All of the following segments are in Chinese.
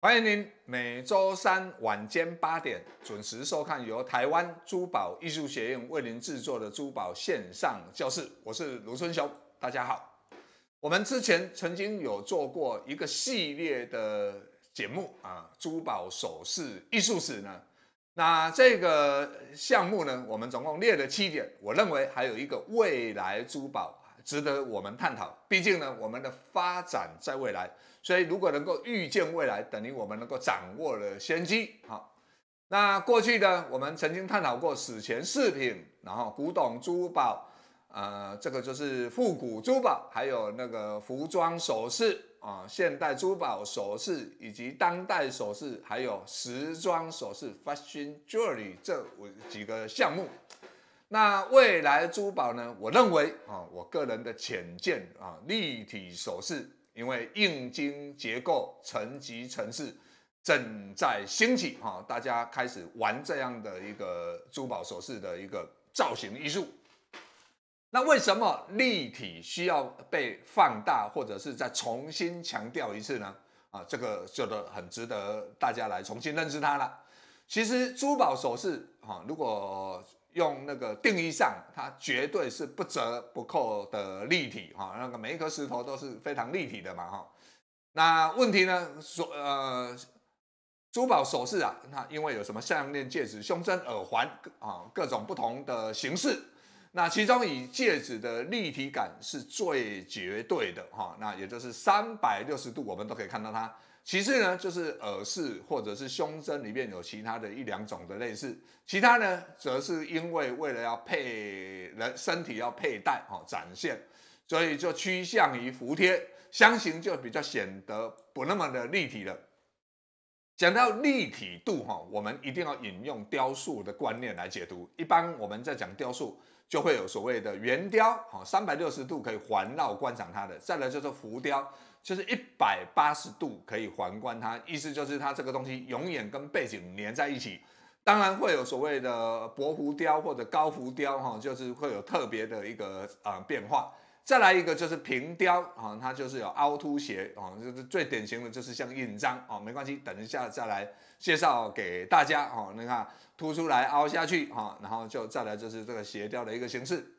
欢迎您每周三晚间八点准时收看由台湾珠宝艺术学院为您制作的珠宝线上教室。我是卢春雄，大家好。我们之前曾经有做过一个系列的节目啊，珠宝首饰艺术史呢。那这个项目呢，我们总共列了七点，我认为还有一个未来珠宝。值得我们探讨。毕竟呢，我们的发展在未来，所以如果能够预见未来，等于我们能够掌握了先机。好，那过去呢，我们曾经探讨过史前饰品，然后古董珠宝，呃，这个就是复古珠宝，还有那个服装首饰啊，现代珠宝首饰以及当代首饰，还有时装首饰 （fashion jewelry） 这五几个项目。那未来珠宝呢？我认为啊，我个人的浅见啊，立体首饰，因为硬金结构层级层次正在兴起哈，大家开始玩这样的一个珠宝首饰的一个造型艺术。那为什么立体需要被放大，或者是再重新强调一次呢？啊，这个觉得很值得大家来重新认识它了。其实珠宝首饰哈，如果用那个定义上，它绝对是不折不扣的立体哈，那个每一颗石头都是非常立体的嘛哈。那问题呢？所呃，珠宝首饰啊，那因为有什么项链、戒指、胸针、耳环啊，各种不同的形式。那其中以戒指的立体感是最绝对的哈，那也就是三百六十度我们都可以看到它。其次呢，就是耳饰或者是胸针里面有其他的一两种的类似，其他呢，则是因为为了要配人身体要佩戴哦展现，所以就趋向于服帖，相形就比较显得不那么的立体了。讲到立体度哈，我们一定要引用雕塑的观念来解读。一般我们在讲雕塑。就会有所谓的圆雕，好，三百六十度可以环绕观赏它的。再来就是浮雕，就是一百八十度可以环观它，意思就是它这个东西永远跟背景连在一起。当然会有所谓的薄浮雕或者高浮雕，哈，就是会有特别的一个呃变化。再来一个就是平雕啊，它就是有凹凸斜啊，就是最典型的就是像印章啊，没关系，等一下再来介绍给大家哦。你看凸出来凹下去啊，然后就再来就是这个斜雕的一个形式。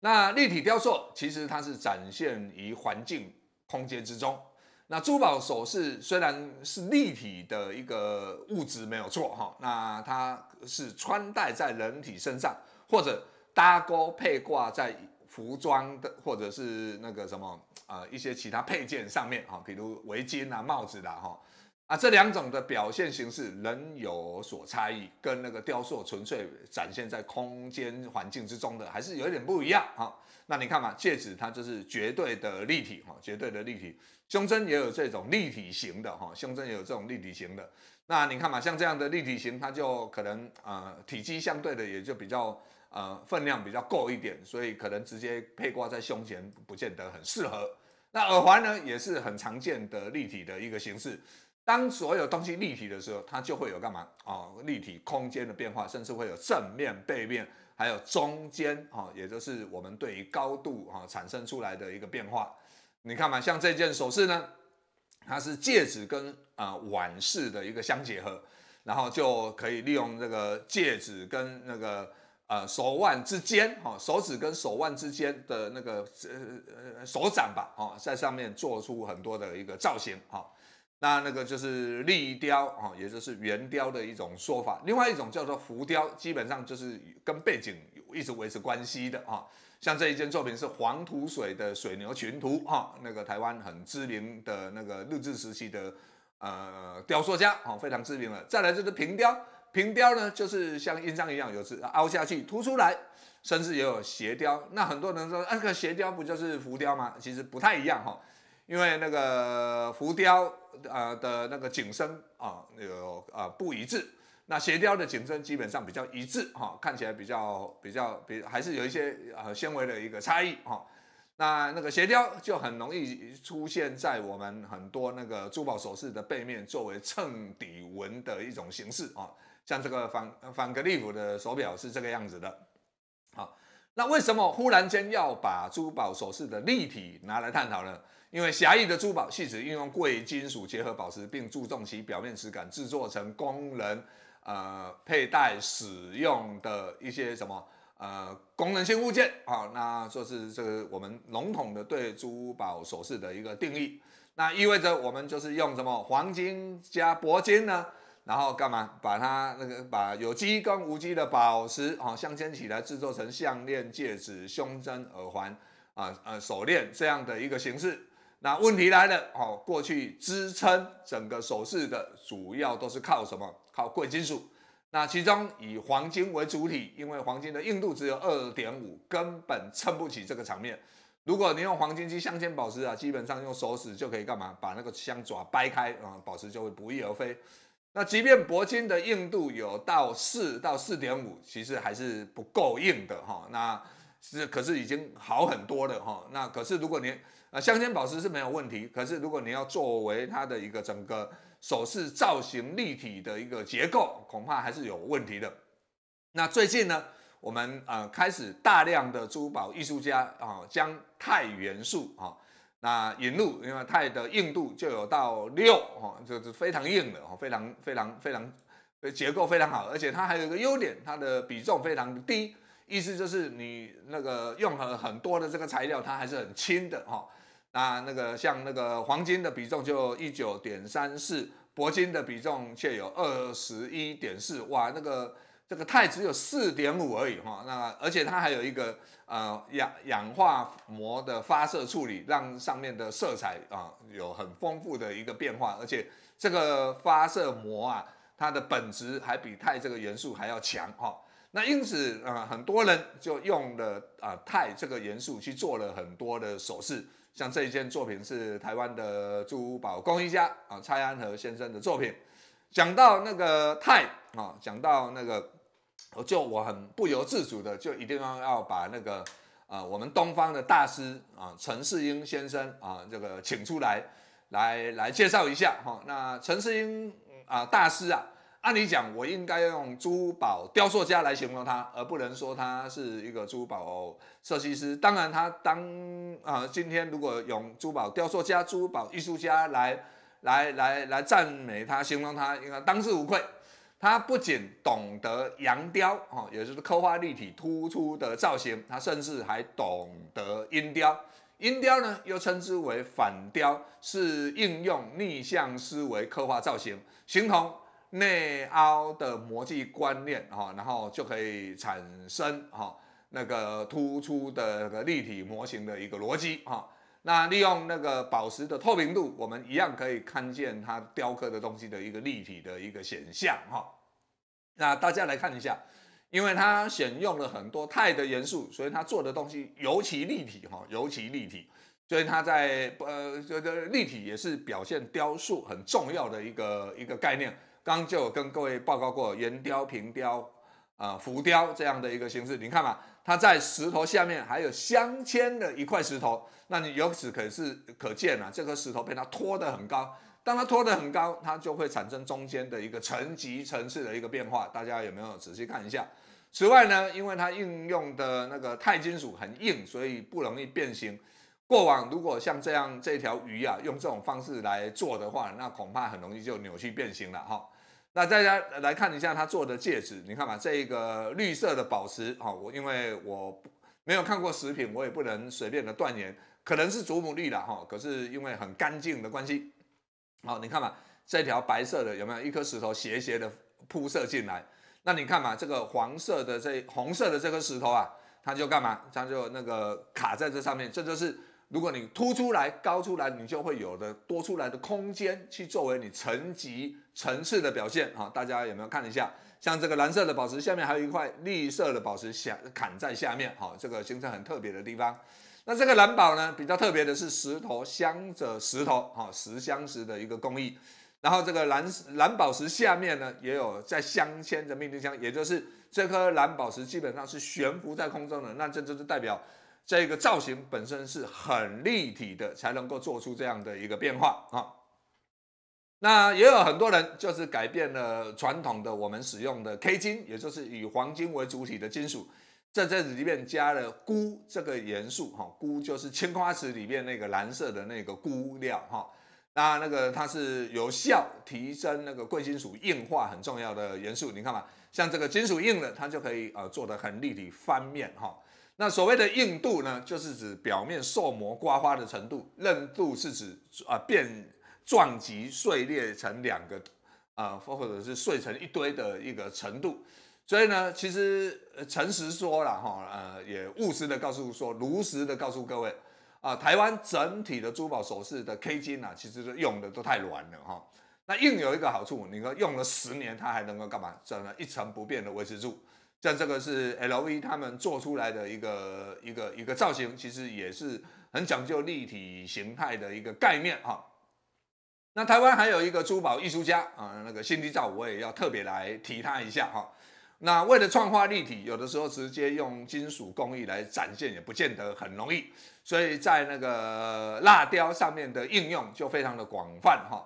那立体雕塑其实它是展现于环境空间之中。那珠宝首饰虽然是立体的一个物质没有错哈，那它是穿戴在人体身上或者搭钩配挂在。服装的，或者是那个什么，呃，一些其他配件上面哈，比如围巾啊、帽子啦哈，啊，这两种的表现形式仍有所差异，跟那个雕塑纯粹展现在空间环境之中的还是有点不一样啊。那你看嘛，戒指它就是绝对的立体哈，绝对的立体。胸针也有这种立体型的哈，胸针也有这种立体型的。那你看嘛，像这样的立体型，它就可能呃，体积相对的也就比较。呃，分量比较够一点，所以可能直接配挂在胸前不见得很适合。那耳环呢，也是很常见的立体的一个形式。当所有东西立体的时候，它就会有干嘛啊？立体空间的变化，甚至会有正面、背面，还有中间啊，也就是我们对于高度啊产生出来的一个变化。你看嘛，像这件首饰呢，它是戒指跟啊腕饰的一个相结合，然后就可以利用这个戒指跟那个。呃，手腕之间，哈，手指跟手腕之间的那个，呃，呃，手掌吧，哦，在上面做出很多的一个造型，哈，那那个就是立雕，哦，也就是圆雕的一种说法。另外一种叫做浮雕，基本上就是跟背景有一直维持关系的，哈。像这一件作品是黄土水的水牛群图，哈，那个台湾很知名的那个日治时期的呃雕塑家，哦，非常知名了。再来就是平雕。平雕呢，就是像印章一样，有是凹下去凸出来，甚至也有斜雕。那很多人说，那个斜雕不就是浮雕吗？其实不太一样哈，因为那个浮雕呃的那个景深啊，有啊不一致。那斜雕的景深基本上比较一致哈，看起来比较比较比还是有一些呃纤维的一个差异哈。那那个斜雕就很容易出现在我们很多那个珠宝首饰的背面，作为衬底纹的一种形式啊。像这个反反格利夫的手表是这个样子的，好，那为什么忽然间要把珠宝首饰的立体拿来探讨呢？因为狭义的珠宝是指运用贵金属结合宝石，并注重其表面质感，制作成功能呃佩戴使用的一些什么呃功能性物件啊。那说是这个我们笼统的对珠宝首饰的一个定义，那意味着我们就是用什么黄金加铂金呢？然后干嘛？把它那个把有机跟无机的宝石啊镶嵌起来，制作成项链、戒指、胸针、耳环啊、呃手链这样的一个形式。那问题来了，哦，过去支撑整个首饰的主要都是靠什么？靠贵金属。那其中以黄金为主体，因为黄金的硬度只有二点五，根本撑不起这个场面。如果你用黄金去镶嵌宝石啊，基本上用手指就可以干嘛？把那个香爪掰开啊，宝石就会不翼而飞。那即便铂金的硬度有到四到四点五，其实还是不够硬的哈。那是可是已经好很多了哈。那可是如果你啊，镶嵌宝石是没有问题。可是如果你要作为它的一个整个首饰造型立体的一个结构，恐怕还是有问题的。那最近呢，我们呃开始大量的珠宝艺术家啊，将钛元素啊。那引入，因为钛的硬度就有到六，哈，就是非常硬的哈，非常非常非常结构非常好，而且它还有一个优点，它的比重非常低，意思就是你那个用了很多的这个材料，它还是很轻的，哈。那那个像那个黄金的比重就一九点三四，铂金的比重却有二十一点四，哇，那个。这个钛只有四点五而已哈，那而且它还有一个呃氧氧化膜的发射处理，让上面的色彩啊有很丰富的一个变化，而且这个发射膜啊，它的本质还比钛这个元素还要强哈。那因此啊，很多人就用了啊钛这个元素去做了很多的首饰，像这一件作品是台湾的珠宝工艺家啊蔡安和先生的作品。讲到那个钛啊，讲到那个。我就我很不由自主的就一定要要把那个呃我们东方的大师啊陈世英先生啊这个请出来来来介绍一下哈那陈世英啊大师啊按理讲我应该用珠宝雕塑家来形容他而不能说他是一个珠宝设计师当然他当啊今天如果用珠宝雕塑家珠宝艺术家来来来来赞美他形容他应该当之无愧。他不仅懂得阳雕，哈，也就是刻画立体突出的造型，他甚至还懂得阴雕。阴雕呢，又称之为反雕，是应用逆向思维刻画造型，形同内凹的模具观念，哈，然后就可以产生哈那个突出的个立体模型的一个逻辑，哈。那利用那个宝石的透明度，我们一样可以看见它雕刻的东西的一个立体的一个显像哈。那大家来看一下，因为它选用了很多钛的元素，所以它做的东西尤其立体哈，尤其立体。所以它在呃，这个立体也是表现雕塑很重要的一个一个概念。刚就有跟各位报告过圆雕、平雕。啊，浮雕这样的一个形式，你看嘛，它在石头下面还有镶嵌的一块石头，那你由此可是可见啊，这颗石头被它托得很高。当它托得很高，它就会产生中间的一个层级层次的一个变化。大家有没有仔细看一下？此外呢，因为它应用的那个钛金属很硬，所以不容易变形。过往如果像这样这条鱼啊，用这种方式来做的话，那恐怕很容易就扭曲变形了哈。那大家来看一下他做的戒指，你看嘛，这一个绿色的宝石，哈，我因为我没有看过食品，我也不能随便的断言，可能是祖母绿了，哈，可是因为很干净的关系，好，你看嘛，这条白色的有没有一颗石头斜斜的铺设进来？那你看嘛，这个黄色的这红色的这颗石头啊，它就干嘛？它就那个卡在这上面，这就是。如果你凸出来高出来，你就会有的多出来的空间，去作为你层级层次的表现啊！大家有没有看一下？像这个蓝色的宝石下面还有一块绿色的宝石想砍在下面，好，这个形成很特别的地方。那这个蓝宝呢，比较特别的是石头镶着石头，哈，石镶石的一个工艺。然后这个蓝蓝宝石下面呢，也有在镶嵌着命蜡箱，也就是这颗蓝宝石基本上是悬浮在空中的，那这就是代表。这个造型本身是很立体的，才能够做出这样的一个变化啊。那也有很多人就是改变了传统的我们使用的 K 金，也就是以黄金为主体的金属，在这里面加了钴这个元素哈，钴就是青花瓷里面那个蓝色的那个钴料哈。那那个它是有效提升那个贵金属硬化很重要的元素，你看嘛，像这个金属硬了，它就可以呃做的很立体翻面哈。那所谓的硬度呢，就是指表面受磨刮花的程度；韧度是指啊变撞击碎裂成两个，啊或者是碎成一堆的一个程度。所以呢，其实诚实说了哈，呃也务实的告诉说，如实的告诉各位啊，台湾整体的珠宝首饰的 K 金啊，其实用的都太软了哈。那硬有一个好处，你说用了十年，它还能够干嘛？真的，一成不变的维持住。像这个是 LV 他们做出来的一个一个一个造型，其实也是很讲究立体形态的一个概念哈。那台湾还有一个珠宝艺术家啊，那个谢丽照我也要特别来提他一下哈。那为了创化立体，有的时候直接用金属工艺来展现也不见得很容易，所以在那个蜡雕上面的应用就非常的广泛哈。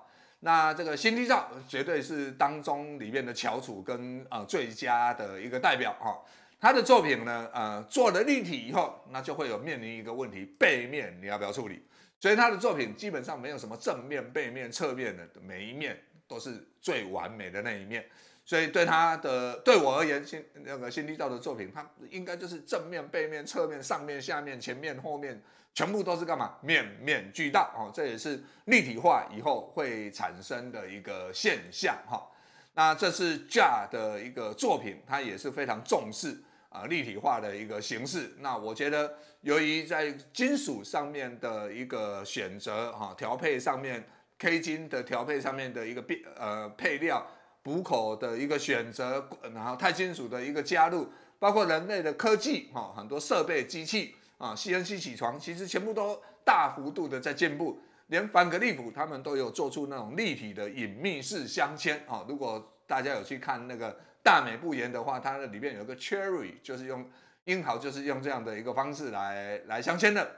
那这个新地照绝对是当中里面的翘楚跟呃最佳的一个代表哈，他的作品呢，呃，做了立体以后，那就会有面临一个问题，背面你要不要处理？所以他的作品基本上没有什么正面、背面、侧面的，每一面都是最完美的那一面。所以对他的对我而言，新那个新地照的作品，他应该就是正面、背面、侧面、上面、下面、前面、后面。全部都是干嘛？面面俱到哦，这也是立体化以后会产生的一个现象哈。那这是架的一个作品，它也是非常重视啊立体化的一个形式。那我觉得，由于在金属上面的一个选择哈，调配上面 K 金的调配上面的一个变呃配料补口的一个选择，然后钛金属的一个加入，包括人类的科技哈，很多设备机器。啊，西恩西起床，其实全部都大幅度的在进步，连凡格利普他们都有做出那种立体的隐秘式镶嵌啊。如果大家有去看那个大美不言的话，它的里面有一个 cherry，就是用樱桃，就是用这样的一个方式来来镶嵌的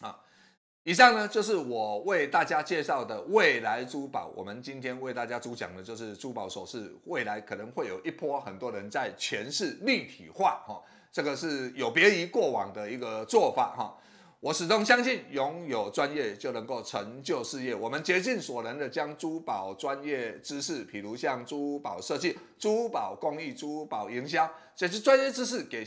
啊。以上呢就是我为大家介绍的未来珠宝。我们今天为大家主讲的就是珠宝首饰，未来可能会有一波很多人在诠释立体化哈。这个是有别于过往的一个做法哈，我始终相信，拥有专业就能够成就事业。我们竭尽所能的将珠宝专业知识，比如像珠宝设计、珠宝工艺、珠宝营销这些专业知识，给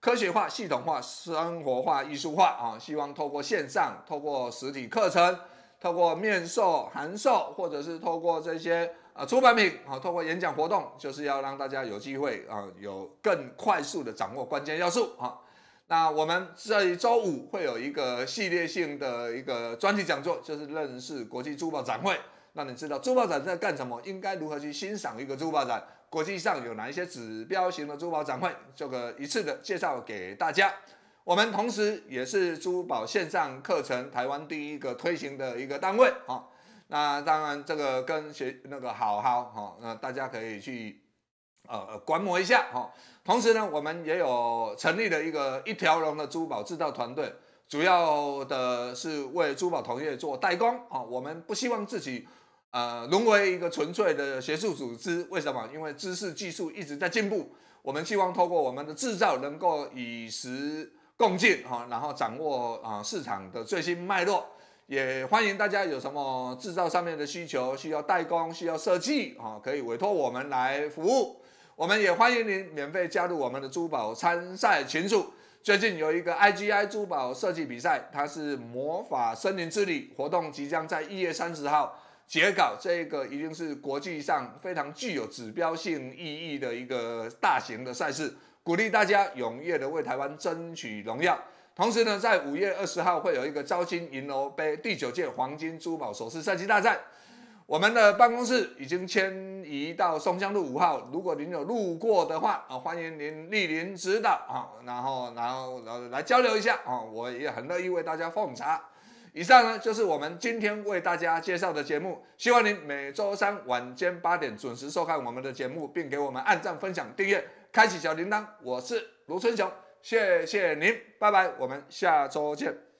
科学化、系统化、生活化、艺术化啊。希望透过线上、透过实体课程、透过面授、函授，或者是透过这些。啊，出版品啊，透过演讲活动，就是要让大家有机会啊，有更快速的掌握关键要素啊。那我们一周五会有一个系列性的一个专题讲座，就是认识国际珠宝展会，让你知道珠宝展在干什么，应该如何去欣赏一个珠宝展，国际上有哪一些指标型的珠宝展会，这个一次的介绍给大家。我们同时也是珠宝线上课程台湾第一个推行的一个单位啊。那当然，这个跟学那个好好哈，那大家可以去呃观摩一下哈。同时呢，我们也有成立了一个一条龙的珠宝制造团队，主要的是为珠宝同业做代工啊。我们不希望自己呃沦为一个纯粹的学术组织，为什么？因为知识技术一直在进步，我们希望透过我们的制造能够与时共进哈，然后掌握啊市场的最新脉络。也欢迎大家有什么制造上面的需求，需要代工，需要设计，啊，可以委托我们来服务。我们也欢迎您免费加入我们的珠宝参赛群组。最近有一个 IGI 珠宝设计比赛，它是魔法森林之旅活动，即将在一月三十号截稿。这个已经是国际上非常具有指标性意义的一个大型的赛事，鼓励大家踊跃的为台湾争取荣耀。同时呢，在五月二十号会有一个招金银楼杯第九届黄金珠宝首饰设计大赛，我们的办公室已经迁移到松江路五号。如果您有路过的话啊，欢迎您莅临指导啊，然后然后然后来交流一下啊，我也很乐意为大家奉茶。以上呢就是我们今天为大家介绍的节目，希望您每周三晚间八点准时收看我们的节目，并给我们按赞、分享、订阅、开启小铃铛。我是卢春雄。谢谢您，拜拜，我们下周见。